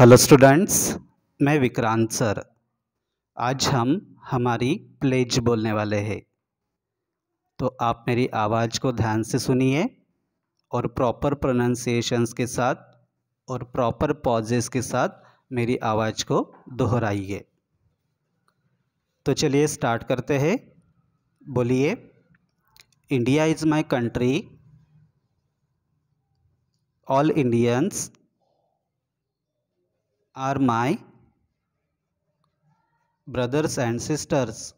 Hello students मैं Vikrant sir आज हम हमारी प्लेज बोलने वाले हैं तो आप मेरी आवाज़ को ध्यान से सुनिए और प्रॉपर प्रोनाउंसिएशंस के साथ और प्रॉपर पॉजेस के साथ मेरी आवाज़ को दोहराइए तो चलिए स्टार्ट करते हैं बोलिए India is my country all Indians are my brothers and sisters.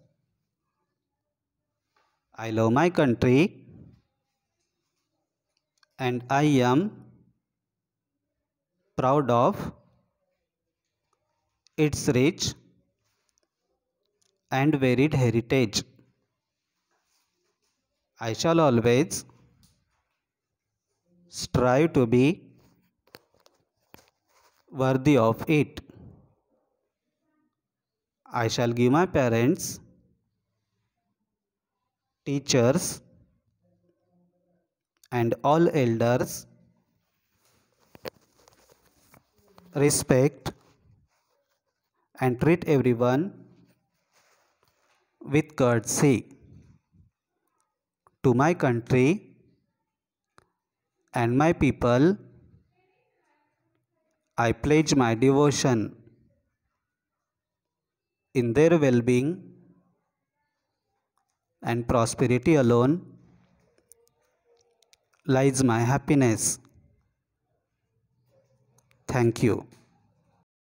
I love my country and I am proud of its rich and varied heritage. I shall always strive to be worthy of it. I shall give my parents, teachers, and all elders respect and treat everyone with courtesy to my country and my people. I pledge my devotion in their well-being and prosperity alone lies my happiness. Thank you.